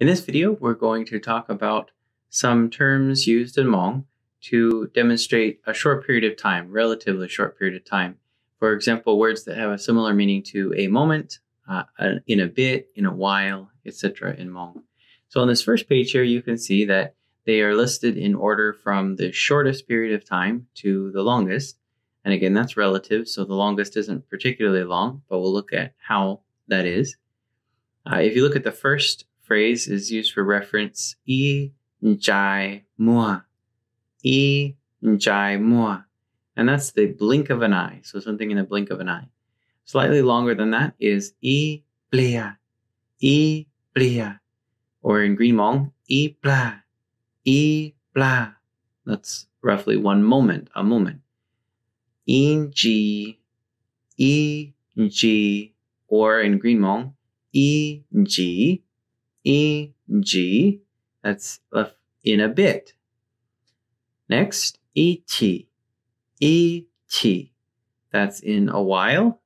In this video, we're going to talk about some terms used in Hmong to demonstrate a short period of time, relatively short period of time. For example, words that have a similar meaning to a moment, uh, in a bit, in a while, etc. in Hmong. So on this first page here, you can see that they are listed in order from the shortest period of time to the longest. And again, that's relative, so the longest isn't particularly long, but we'll look at how that is. Uh, if you look at the first phrase is used for reference i jai mua. I jai mua. And that's the blink of an eye. So something in the blink of an eye. Slightly longer than that is i plia. I plia. Or in Green Mong, i pla. I pla. That's roughly one moment, a moment. In ji, i ji, or in Green Mong, i ji E, G, that's left in a bit. Next, E T, E T, that's in a while.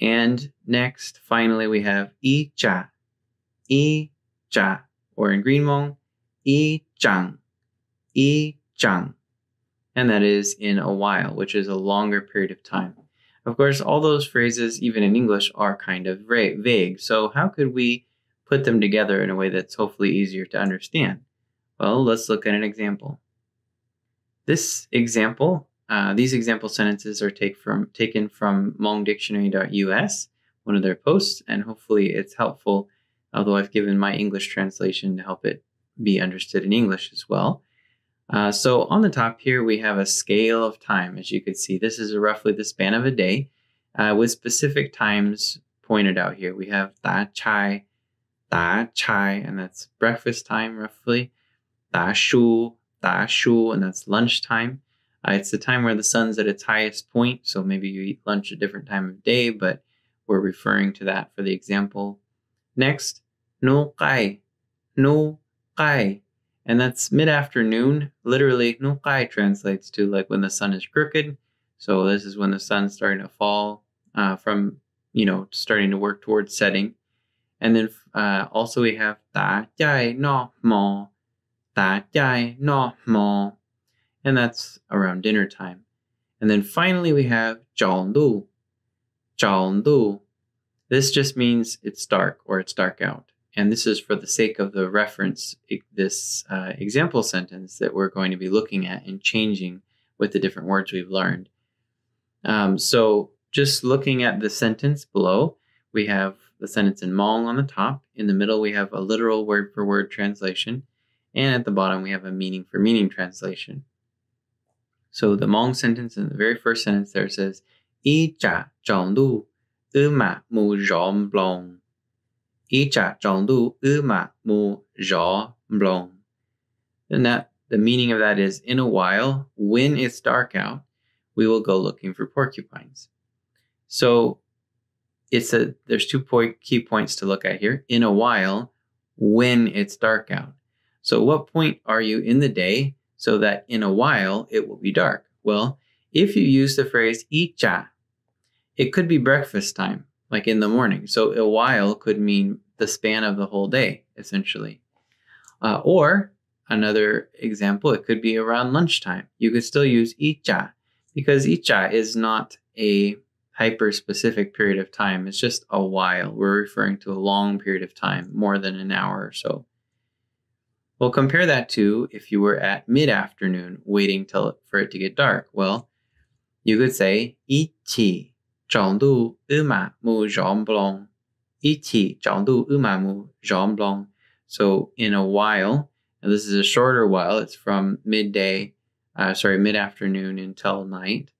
And next, finally, we have Icha, cha or in Green Chang, E Chang, And that is in a while, which is a longer period of time. Of course, all those phrases, even in English, are kind of vague. So, how could we put them together in a way that's hopefully easier to understand. Well, let's look at an example. This example, uh, these example sentences are take from, taken from mongdictionary.us, one of their posts, and hopefully it's helpful, although I've given my English translation to help it be understood in English as well. Uh, so on the top here, we have a scale of time. As you can see, this is roughly the span of a day uh, with specific times pointed out here. We have da chai, 打 chai, and that's breakfast time roughly. shu and that's lunchtime. Uh, it's the time where the sun's at its highest point, so maybe you eat lunch a different time of day, but we're referring to that for the example. Next, no kai, no kai, and that's mid afternoon. Literally, no kai translates to like when the sun is crooked. So this is when the sun's starting to fall uh, from, you know, starting to work towards setting. And then uh, also, we have da jai no mo, da jai no mo, and that's around dinner time. And then finally, we have zhao lu, zhao lu. This just means it's dark or it's dark out. And this is for the sake of the reference, this uh, example sentence that we're going to be looking at and changing with the different words we've learned. Um, so just looking at the sentence below, we have the sentence in Mong on the top. In the middle, we have a literal word for word translation. And at the bottom, we have a meaning for meaning translation. So the Mong sentence in the very first sentence there says, "I cha chong du u ma mu jom blong." "I cha chong du u ma mu jom blong." And that the meaning of that is, in a while, when it's dark out, we will go looking for porcupines. So it's a there's two point, key points to look at here. In a while, when it's dark out. So what point are you in the day so that in a while it will be dark? Well, if you use the phrase icha, it could be breakfast time, like in the morning. So a while could mean the span of the whole day, essentially. Uh, or another example, it could be around lunchtime. You could still use icha because icha is not a hyper specific period of time. It's just a while. We're referring to a long period of time, more than an hour or so. Well, compare that to if you were at mid afternoon waiting till for it to get dark. Well, you could say 이치 정도 음악무 점블ong. 이치 정도 음악무 점blong. So in a while, and this is a shorter while. It's from midday, uh, sorry, mid afternoon until night.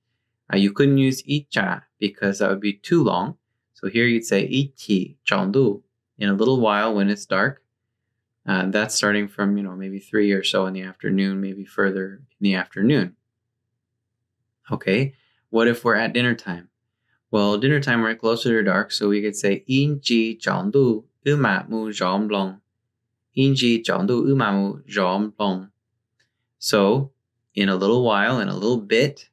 Uh, you couldn't use 이차 because that would be too long. So here you'd say 이티 정도 in a little while when it's dark. Uh, that's starting from you know maybe three or so in the afternoon, maybe further in the afternoon. Okay, what if we're at dinner time? Well, dinner time we're closer to dark, so we could say 인지 정도 음악무 점롱. 인지 정도 음악무 점롱. So in a little while, in a little bit,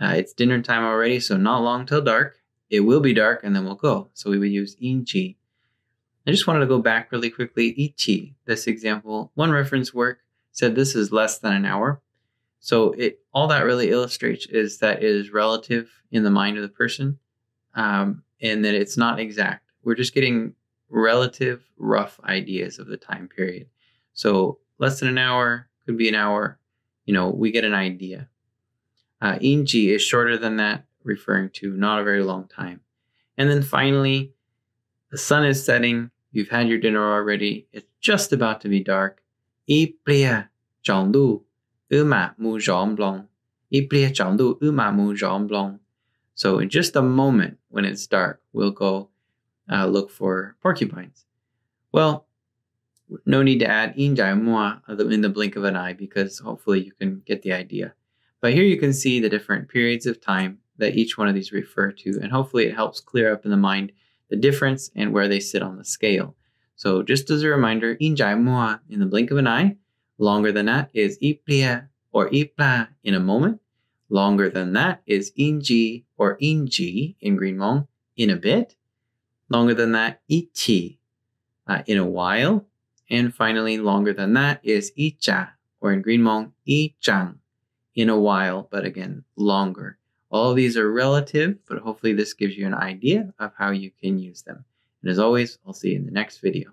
uh, it's dinner time already, so not long till dark. It will be dark, and then we'll go. So we would use inchi. I just wanted to go back really quickly. Ichi, this example, one reference work said this is less than an hour. So it all that really illustrates is that it is relative in the mind of the person, um, and that it's not exact. We're just getting relative, rough ideas of the time period. So less than an hour could be an hour. You know, we get an idea. Uh, inji is shorter than that, referring to not a very long time. And then finally, the sun is setting. You've had your dinner already. It's just about to be dark. Iplia Zhonglu Uma Mu I Iplia Zhonglu Uma Mu Zhongblong. So in just a moment, when it's dark, we'll go uh, look for porcupines. Well, no need to add injai mua uh, in the blink of an eye because hopefully you can get the idea. But here you can see the different periods of time that each one of these refer to, and hopefully it helps clear up in the mind the difference and where they sit on the scale. So just as a reminder, injai moa in the blink of an eye, longer than that is iplia or ipla in a moment, longer than that is inji or inji in Green Mong in a bit, longer than that ichi uh, in a while, and finally longer than that is icha or in Green Mong ichang in a while, but again, longer. All these are relative, but hopefully this gives you an idea of how you can use them. And as always, I'll see you in the next video.